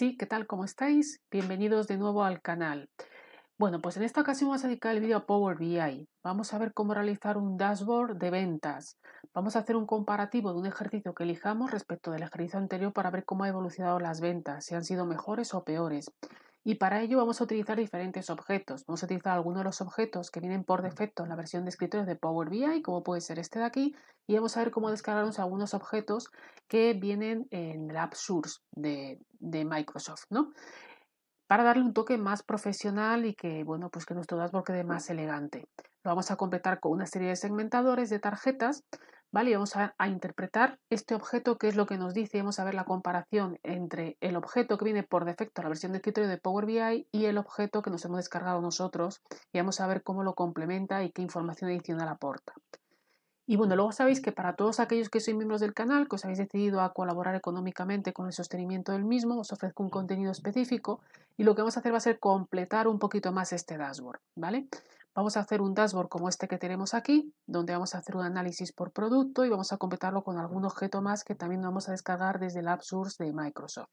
Sí, ¿qué tal? ¿Cómo estáis? Bienvenidos de nuevo al canal. Bueno, pues en esta ocasión vamos a dedicar el vídeo a Power BI. Vamos a ver cómo realizar un dashboard de ventas. Vamos a hacer un comparativo de un ejercicio que elijamos respecto del ejercicio anterior para ver cómo ha evolucionado las ventas, si han sido mejores o peores. Y para ello vamos a utilizar diferentes objetos. Vamos a utilizar algunos de los objetos que vienen por defecto en la versión de escritorio de Power BI, como puede ser este de aquí, y vamos a ver cómo descargarnos algunos objetos que vienen en la App Source de, Microsoft, ¿no? Para darle un toque más profesional y que, bueno, pues que nuestro dashboard quede más elegante. Lo vamos a completar con una serie de segmentadores de tarjetas vamos a, interpretar este objeto, que es lo que nos dice, vamos a ver la comparación entre el objeto que viene por defecto a la versión de escritorio de Power BI y el objeto que nos hemos descargado nosotros, y vamos a ver cómo lo complementa y qué información adicional aporta. Y bueno, luego sabéis que para todos aquellos que sois miembros del canal, que os habéis decidido a colaborar económicamente con el sostenimiento del mismo, os ofrezco un contenido específico y lo que vamos a hacer va a ser completar un poquito más este dashboard, ¿vale? Vamos a hacer un dashboard como este que tenemos aquí, donde vamos a hacer un análisis por producto y vamos a completarlo con algún objeto más que también vamos a descargar desde el App de Microsoft.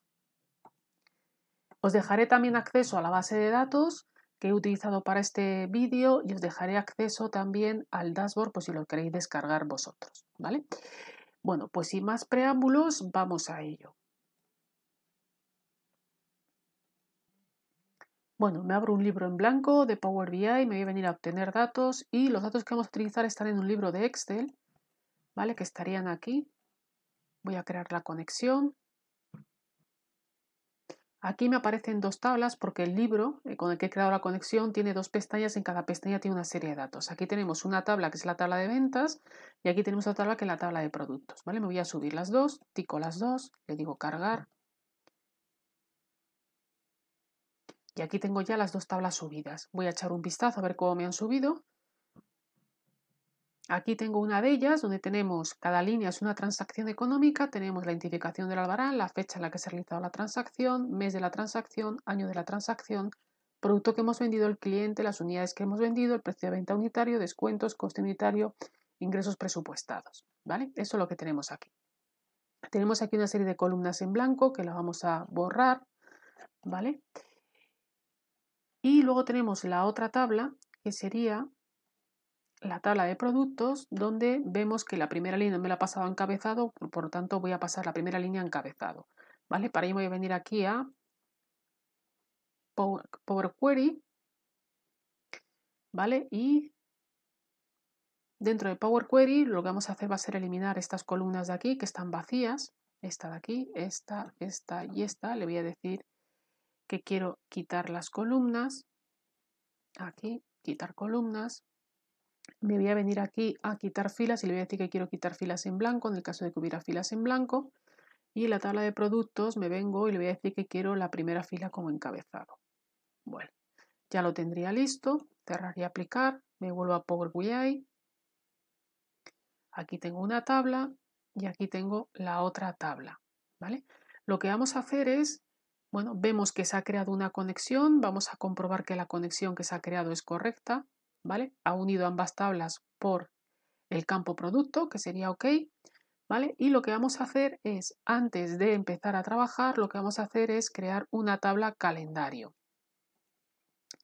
Os dejaré también acceso a la base de datos que he utilizado para este vídeo y os dejaré acceso también al dashboard por si lo queréis descargar vosotros, ¿vale? Bueno, pues sin más preámbulos, vamos a ello. Bueno, me abro un libro en blanco de Power BI, me voy a venir a obtener datos y los datos que vamos a utilizar están en un libro de Excel, ¿vale? Que estarían aquí. Voy a crear la conexión. Aquí me aparecen dos tablas porque el libro eh, con el que he creado la conexión tiene dos pestañas, y en cada pestaña tiene una serie de datos. Aquí tenemos una tabla que es la tabla de ventas y aquí tenemos otra tabla que es la tabla de productos, ¿vale? Me voy a subir las dos, tico las dos, le digo cargar Y aquí tengo ya las dos tablas subidas. Voy a echar un vistazo a ver cómo me han subido. Aquí tengo una de ellas donde tenemos cada línea es una transacción económica, tenemos la identificación del albarán, la fecha en la que se ha realizado la transacción, mes de la transacción, año de la transacción, producto que hemos vendido el cliente, las unidades que hemos vendido, el precio de venta unitario, descuentos, coste unitario, ingresos presupuestados. ¿Vale? Eso es lo que tenemos aquí. Tenemos aquí una serie de columnas en blanco que las vamos a borrar. ¿Vale? Y luego tenemos la otra tabla, que sería la tabla de productos, donde vemos que la primera línea me la ha pasado encabezado, por lo tanto voy a pasar la primera línea encabezado. ¿vale? Para ello voy a venir aquí a Power Query, ¿vale? Y dentro de Power Query lo que vamos a hacer va a ser eliminar estas columnas de aquí que están vacías, esta de aquí, esta, esta y esta, le voy a decir que quiero quitar las columnas. Aquí, quitar columnas. Me voy a venir aquí a quitar filas y le voy a decir que quiero quitar filas en blanco en el caso de que hubiera filas en blanco. Y en la tabla de productos me vengo y le voy a decir que quiero la primera fila como encabezado. Bueno, ya lo tendría listo. cerraría y aplicar. Me vuelvo a Power BI. Aquí tengo una tabla y aquí tengo la otra tabla. ¿vale? Lo que vamos a hacer es bueno, vemos que se ha creado una conexión, vamos a comprobar que la conexión que se ha creado es correcta, ¿vale? Ha unido ambas tablas por el campo producto, que sería OK, ¿vale? Y lo que vamos a hacer es, antes de empezar a trabajar, lo que vamos a hacer es crear una tabla calendario,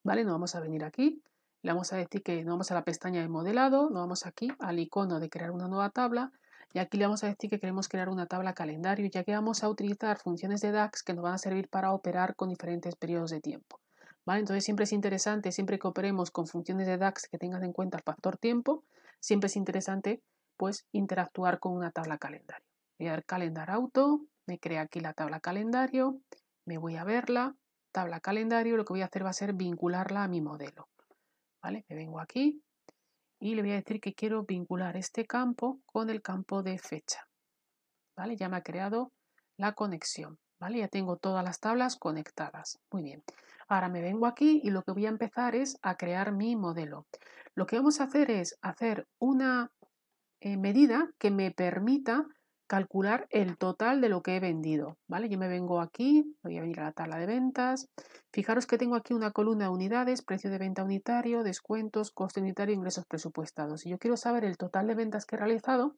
¿vale? Nos vamos a venir aquí, le vamos a decir que nos vamos a la pestaña de modelado, nos vamos aquí al icono de crear una nueva tabla y aquí le vamos a decir que queremos crear una tabla calendario, ya que vamos a utilizar funciones de DAX que nos van a servir para operar con diferentes periodos de tiempo. Entonces siempre es interesante, siempre que operemos con funciones de DAX que tengan en cuenta el factor tiempo, siempre es interesante pues interactuar con una tabla calendario. Voy a dar calendar auto, me crea aquí la tabla calendario, me voy a verla, tabla calendario, lo que voy a hacer va a ser vincularla a mi modelo. ¿Vale? Me vengo aquí, y le voy a decir que quiero vincular este campo con el campo de fecha. ¿Vale? Ya me ha creado la conexión. ¿Vale? Ya tengo todas las tablas conectadas. Muy bien. Ahora me vengo aquí y lo que voy a empezar es a crear mi modelo. Lo que vamos a hacer es hacer una eh, medida que me permita calcular el total de lo que he vendido, ¿vale? Yo me vengo aquí, voy a venir a la tabla de ventas. Fijaros que tengo aquí una columna de unidades, precio de venta unitario, descuentos, coste unitario, ingresos presupuestados. Si yo quiero saber el total de ventas que he realizado,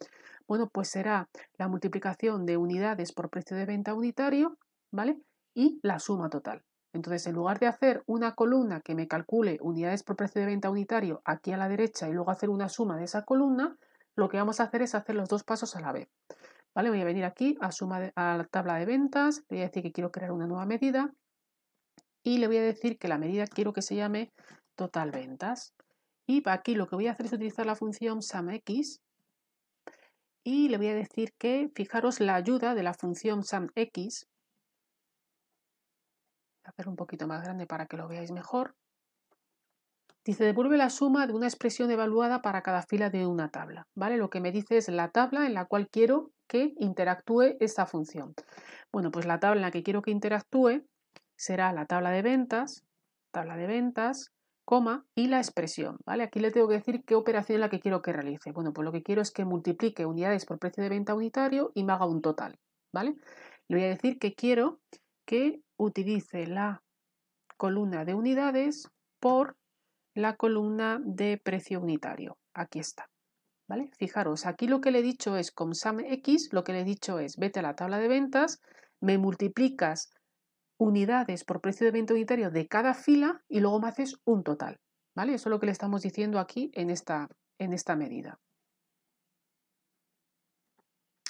bueno, pues será la multiplicación de unidades por precio de venta unitario, ¿vale? Y la suma total. Entonces, en lugar de hacer una columna que me calcule unidades por precio de venta unitario aquí a la derecha y luego hacer una suma de esa columna, lo que vamos a hacer es hacer los dos pasos a la vez. Voy a venir aquí a, suma a la tabla de ventas, le voy a decir que quiero crear una nueva medida y le voy a decir que la medida quiero que se llame total ventas. Y aquí lo que voy a hacer es utilizar la función SAMX y le voy a decir que, fijaros, la ayuda de la función SAMX, voy a hacer un poquito más grande para que lo veáis mejor, Dice, devuelve la suma de una expresión evaluada para cada fila de una tabla, ¿vale? Lo que me dice es la tabla en la cual quiero que interactúe esta función. Bueno, pues la tabla en la que quiero que interactúe será la tabla de ventas, tabla de ventas, coma y la expresión, ¿vale? Aquí le tengo que decir qué operación es la que quiero que realice. Bueno, pues lo que quiero es que multiplique unidades por precio de venta unitario y me haga un total, ¿vale? Le voy a decir que quiero que utilice la columna de unidades por la columna de precio unitario. Aquí está. ¿Vale? Fijaros, aquí lo que le he dicho es con x, lo que le he dicho es vete a la tabla de ventas, me multiplicas unidades por precio de venta unitario de cada fila y luego me haces un total. ¿Vale? Eso es lo que le estamos diciendo aquí en esta, en esta medida.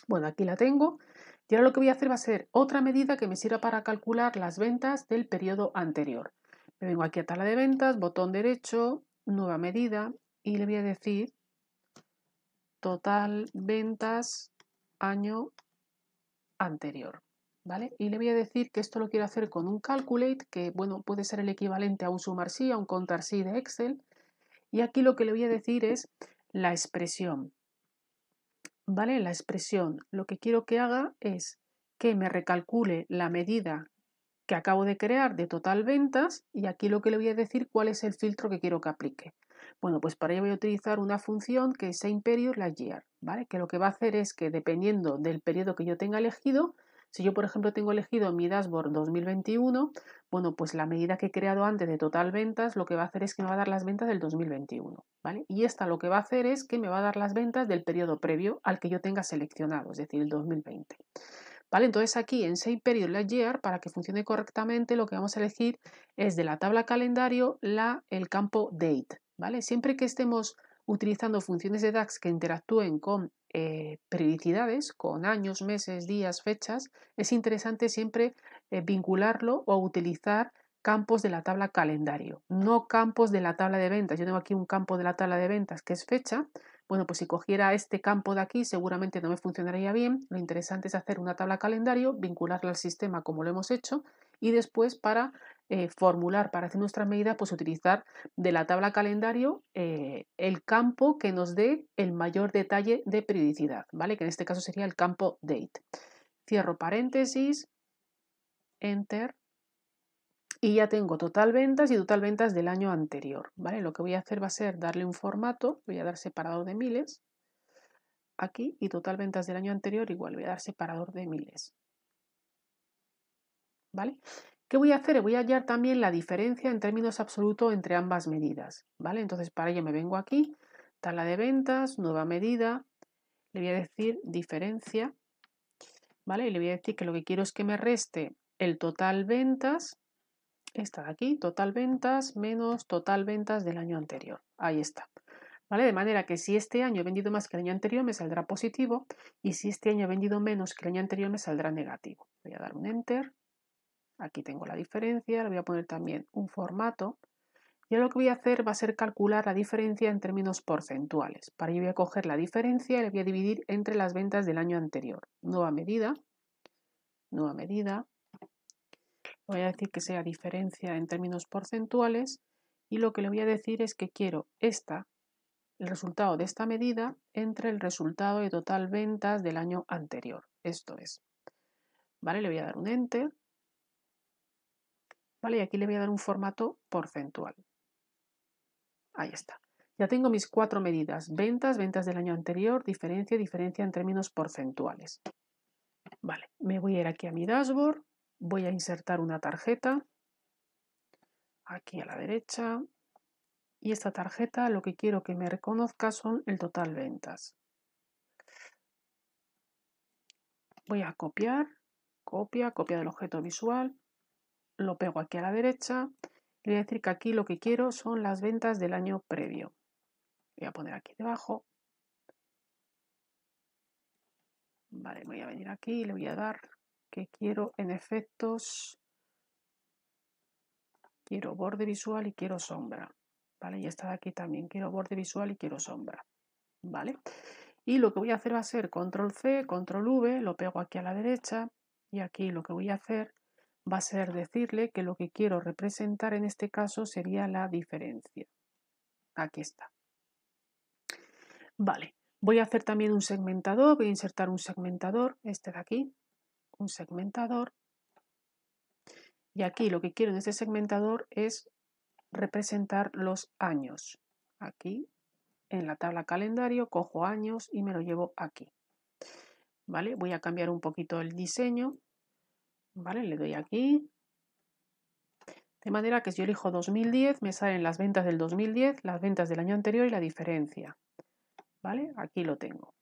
Bueno, aquí la tengo. Y ahora lo que voy a hacer va a ser otra medida que me sirva para calcular las ventas del periodo anterior. Me vengo aquí a tabla de ventas, botón derecho, nueva medida y le voy a decir total ventas año anterior. ¿Vale? Y le voy a decir que esto lo quiero hacer con un calculate, que bueno, puede ser el equivalente a un sumar sí, a un contar sí de Excel. Y aquí lo que le voy a decir es la expresión. ¿Vale? La expresión. Lo que quiero que haga es que me recalcule la medida que acabo de crear de total ventas y aquí lo que le voy a decir cuál es el filtro que quiero que aplique. Bueno, pues para ello voy a utilizar una función que es `same_period_last_year`, la year, ¿vale? Que lo que va a hacer es que dependiendo del periodo que yo tenga elegido, si yo, por ejemplo, tengo elegido mi dashboard 2021, bueno, pues la medida que he creado antes de total ventas lo que va a hacer es que me va a dar las ventas del 2021, ¿vale? Y esta lo que va a hacer es que me va a dar las ventas del periodo previo al que yo tenga seleccionado, es decir, el 2020. ¿Vale? Entonces aquí en Save Period Last Year, para que funcione correctamente, lo que vamos a elegir es de la tabla calendario la, el campo Date, ¿vale? Siempre que estemos utilizando funciones de DAX que interactúen con eh, periodicidades, con años, meses, días, fechas, es interesante siempre eh, vincularlo o utilizar campos de la tabla calendario, no campos de la tabla de ventas. Yo tengo aquí un campo de la tabla de ventas que es fecha. Bueno, pues si cogiera este campo de aquí seguramente no me funcionaría bien. Lo interesante es hacer una tabla calendario, vincularla al sistema como lo hemos hecho y después para eh, formular, para hacer nuestra medida, pues utilizar de la tabla calendario eh, el campo que nos dé el mayor detalle de periodicidad, ¿vale? Que en este caso sería el campo date. Cierro paréntesis, enter, y ya tengo total ventas y total ventas del año anterior, ¿vale? Lo que voy a hacer va a ser darle un formato, voy a dar separador de miles, aquí, y total ventas del año anterior igual, voy a dar separador de miles. ¿vale? ¿Qué voy a hacer? Voy a hallar también la diferencia en términos absolutos entre ambas medidas, ¿vale? Entonces para ello me vengo aquí, tabla de ventas, nueva medida, le voy a decir diferencia, ¿vale? Y le voy a decir que lo que quiero es que me reste el total ventas, esta de aquí, total ventas menos total ventas del año anterior, ahí está. ¿Vale? De manera que si este año he vendido más que el año anterior me saldrá positivo y si este año he vendido menos que el año anterior me saldrá negativo. Voy a dar un enter Aquí tengo la diferencia, le voy a poner también un formato. Y ahora lo que voy a hacer va a ser calcular la diferencia en términos porcentuales. Para ello voy a coger la diferencia y le voy a dividir entre las ventas del año anterior. Nueva medida, nueva medida. Voy a decir que sea diferencia en términos porcentuales y lo que le voy a decir es que quiero esta, el resultado de esta medida entre el resultado de total ventas del año anterior. Esto es. Vale, le voy a dar un enter ¿vale? Y aquí le voy a dar un formato porcentual. Ahí está. Ya tengo mis cuatro medidas, ventas, ventas del año anterior, diferencia, diferencia en términos porcentuales. Vale, me voy a ir aquí a mi dashboard, voy a insertar una tarjeta, aquí a la derecha, y esta tarjeta lo que quiero que me reconozca son el total ventas. Voy a copiar, copia, copia del objeto visual, lo pego aquí a la derecha y voy a decir que aquí lo que quiero son las ventas del año previo. Voy a poner aquí debajo. Vale, voy a venir aquí y le voy a dar que quiero en efectos, quiero borde visual y quiero sombra. Vale, y esta de aquí también, quiero borde visual y quiero sombra. Vale, y lo que voy a hacer va a ser control C, control V, lo pego aquí a la derecha y aquí lo que voy a hacer va a ser decirle que lo que quiero representar en este caso sería la diferencia. Aquí está. Vale, voy a hacer también un segmentador, voy a insertar un segmentador, este de aquí, un segmentador. Y aquí lo que quiero en este segmentador es representar los años. Aquí, en la tabla calendario, cojo años y me lo llevo aquí. ¿Vale? Voy a cambiar un poquito el diseño Vale, le doy aquí. De manera que si yo elijo 2010, me salen las ventas del 2010, las ventas del año anterior y la diferencia. ¿Vale? Aquí lo tengo.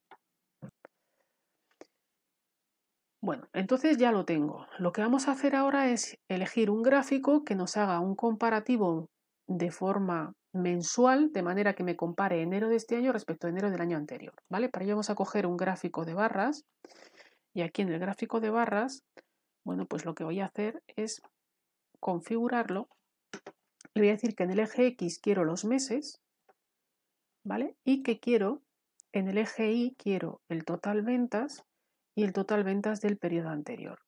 Bueno, entonces ya lo tengo. Lo que vamos a hacer ahora es elegir un gráfico que nos haga un comparativo de forma mensual, de manera que me compare enero de este año respecto a enero del año anterior. ¿Vale? Para ello vamos a coger un gráfico de barras y aquí en el gráfico de barras bueno, pues lo que voy a hacer es configurarlo. Le voy a decir que en el eje X quiero los meses, ¿vale? Y que quiero, en el eje Y quiero el total ventas y el total ventas del periodo anterior.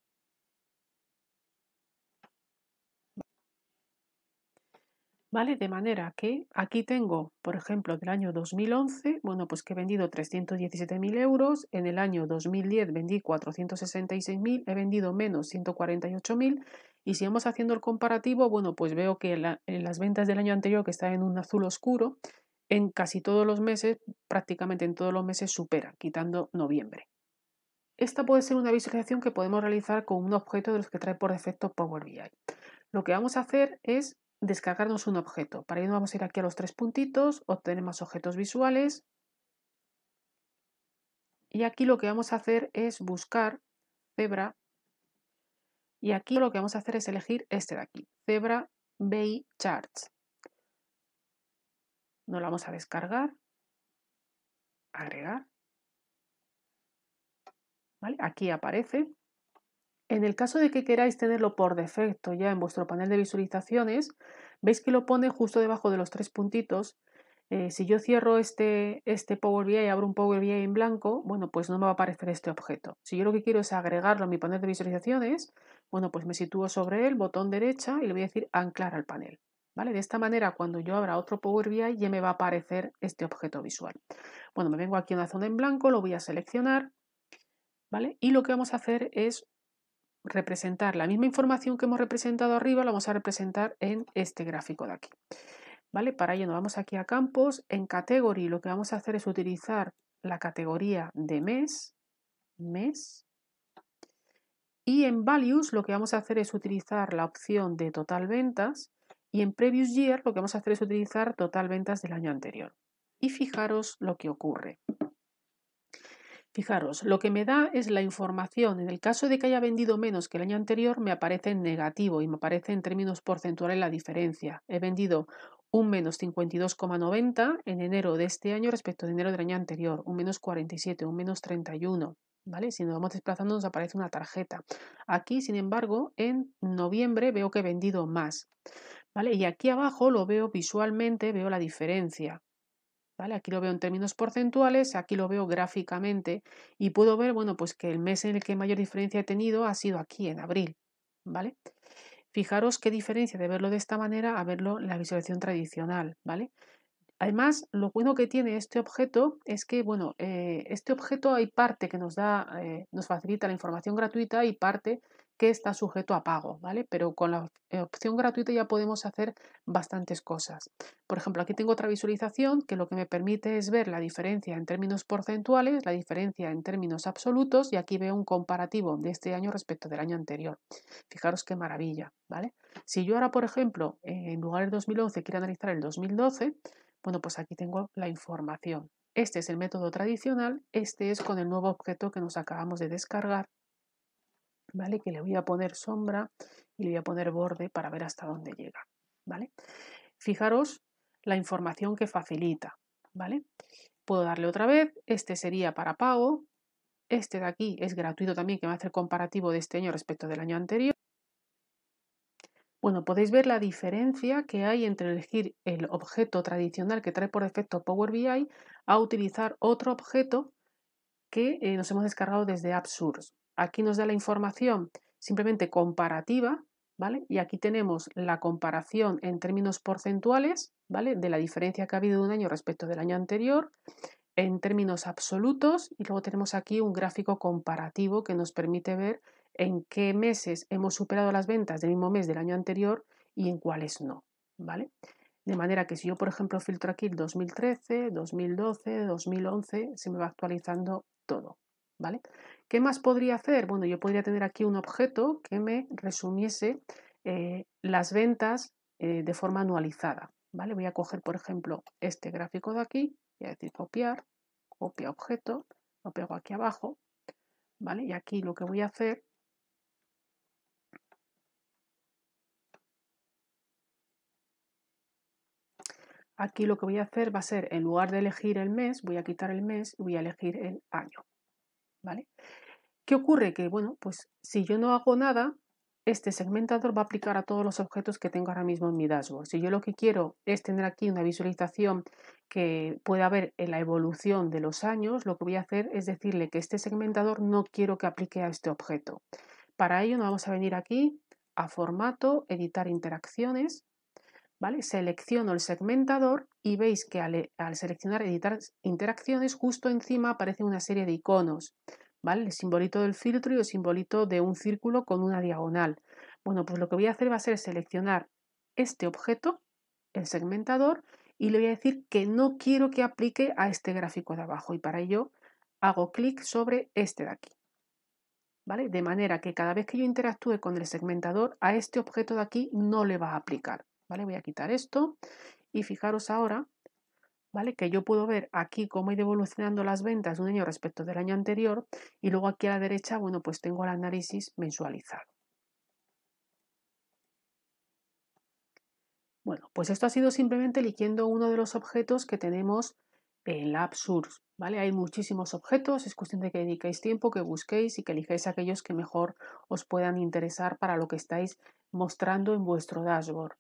¿Vale? De manera que aquí tengo, por ejemplo, del año 2011, bueno, pues que he vendido 317.000 euros, en el año 2010 vendí 466.000, he vendido menos 148.000 y si vamos haciendo el comparativo, bueno, pues veo que en las ventas del año anterior, que está en un azul oscuro, en casi todos los meses, prácticamente en todos los meses supera, quitando noviembre. Esta puede ser una visualización que podemos realizar con un objeto de los que trae por defecto Power BI. Lo que vamos a hacer es descargarnos un objeto. Para ello vamos a ir aquí a los tres puntitos, obtenemos objetos visuales. Y aquí lo que vamos a hacer es buscar cebra Y aquí lo que vamos a hacer es elegir este de aquí, Zebra Bay Charts. Nos lo vamos a descargar, agregar. Aquí aparece en el caso de que queráis tenerlo por defecto ya en vuestro panel de visualizaciones, veis que lo pone justo debajo de los tres puntitos. Eh, si yo cierro este, este Power BI y abro un Power BI en blanco, bueno, pues no me va a aparecer este objeto. Si yo lo que quiero es agregarlo a mi panel de visualizaciones, bueno, pues me sitúo sobre el botón derecha y le voy a decir anclar al panel. ¿Vale? De esta manera, cuando yo abra otro Power BI, ya me va a aparecer este objeto visual. Bueno, me vengo aquí a una zona en blanco, lo voy a seleccionar, ¿vale? Y lo que vamos a hacer es representar la misma información que hemos representado arriba, la vamos a representar en este gráfico de aquí. ¿Vale? Para ello nos vamos aquí a campos, en category lo que vamos a hacer es utilizar la categoría de mes, mes, y en values lo que vamos a hacer es utilizar la opción de total ventas y en previous year lo que vamos a hacer es utilizar total ventas del año anterior. Y fijaros lo que ocurre. Fijaros, lo que me da es la información. En el caso de que haya vendido menos que el año anterior, me aparece en negativo y me aparece en términos porcentuales la diferencia. He vendido un menos 52,90 en enero de este año respecto de enero del año anterior, un menos 47, un menos 31. ¿Vale? Si nos vamos desplazando nos aparece una tarjeta. Aquí, sin embargo, en noviembre veo que he vendido más. ¿Vale? Y aquí abajo lo veo visualmente, veo la diferencia. Aquí lo veo en términos porcentuales, aquí lo veo gráficamente y puedo ver, bueno, pues que el mes en el que mayor diferencia he tenido ha sido aquí, en abril, ¿vale? Fijaros qué diferencia de verlo de esta manera a verlo en la visualización tradicional, ¿vale? Además, lo bueno que tiene este objeto es que, bueno, eh, este objeto hay parte que nos da, eh, nos facilita la información gratuita y parte que está sujeto a pago, ¿vale? Pero con la eh, opción gratuita ya podemos hacer bastantes cosas. Por ejemplo, aquí tengo otra visualización que lo que me permite es ver la diferencia en términos porcentuales, la diferencia en términos absolutos y aquí veo un comparativo de este año respecto del año anterior. Fijaros qué maravilla, ¿vale? Si yo ahora, por ejemplo, eh, en lugar del 2011 quiero analizar el 2012, bueno, pues aquí tengo la información. Este es el método tradicional, este es con el nuevo objeto que nos acabamos de descargar que le voy a poner sombra y le voy a poner borde para ver hasta dónde llega, ¿vale? Fijaros la información que facilita, ¿vale? Puedo darle otra vez, este sería para pago, este de aquí es gratuito también, que me a hacer comparativo de este año respecto del año anterior. Bueno, podéis ver la diferencia que hay entre elegir el objeto tradicional que trae por defecto Power BI a utilizar otro objeto que eh, nos hemos descargado desde AppSource. Aquí nos da la información simplemente comparativa, ¿vale? Y aquí tenemos la comparación en términos porcentuales, ¿vale? De la diferencia que ha habido de un año respecto del año anterior, en términos absolutos, y luego tenemos aquí un gráfico comparativo que nos permite ver en qué meses hemos superado las ventas del mismo mes del año anterior y en cuáles no, ¿vale? De manera que si yo, por ejemplo, filtro aquí el 2013, 2012, 2011, se me va actualizando todo. ¿Vale? ¿Qué más podría hacer? Bueno, yo podría tener aquí un objeto que me resumiese eh, las ventas eh, de forma anualizada. ¿vale? Voy a coger, por ejemplo, este gráfico de aquí, voy a decir copiar, copia objeto, lo pego aquí abajo, ¿vale? Y aquí lo que voy a hacer Aquí lo que voy a hacer va a ser, en lugar de elegir el mes, voy a quitar el mes y voy a elegir el año. ¿Vale? ¿Qué ocurre? Que, bueno, pues si yo no hago nada, este segmentador va a aplicar a todos los objetos que tengo ahora mismo en mi dashboard. Si yo lo que quiero es tener aquí una visualización que pueda ver en la evolución de los años, lo que voy a hacer es decirle que este segmentador no quiero que aplique a este objeto. Para ello nos vamos a venir aquí a formato, editar interacciones Selecciono el segmentador y veis que al, eh, seleccionar editar interacciones, justo encima aparece una serie de iconos, ¿vale? El simbolito del filtro y el simbolito de un círculo con una diagonal. Bueno, pues lo que voy a hacer va a ser seleccionar este objeto, el segmentador, y le voy a decir que no quiero que aplique a este gráfico de abajo y para ello hago clic sobre este de aquí. ¿Vale? De manera que cada vez que yo interactúe con el segmentador, a este objeto de aquí no le va a aplicar. ¿vale? Voy a quitar esto y fijaros ahora, ¿vale? Que yo puedo ver aquí cómo he ido evolucionando las ventas un año respecto del año anterior y luego aquí a la derecha, bueno, pues tengo el análisis mensualizado. Bueno, pues esto ha sido simplemente eligiendo uno de los objetos que tenemos en la AppSource. ¿vale? Hay muchísimos objetos, es cuestión de que dediquéis tiempo, que busquéis y que elijáis aquellos que mejor os puedan interesar para lo que estáis mostrando en vuestro dashboard.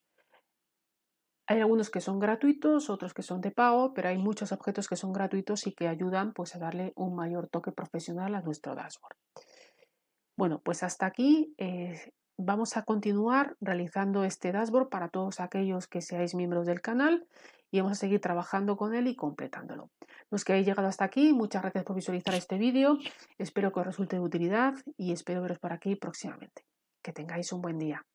Hay algunos que son gratuitos, otros que son de pago, pero hay muchos objetos que son gratuitos y que ayudan pues, a darle un mayor toque profesional a nuestro dashboard. Bueno, pues hasta aquí eh, vamos a continuar realizando este dashboard para todos aquellos que seáis miembros del canal y vamos a seguir trabajando con él y completándolo. Los que hayáis llegado hasta aquí, muchas gracias por visualizar este vídeo, espero que os resulte de utilidad y espero veros por aquí próximamente. Que tengáis un buen día.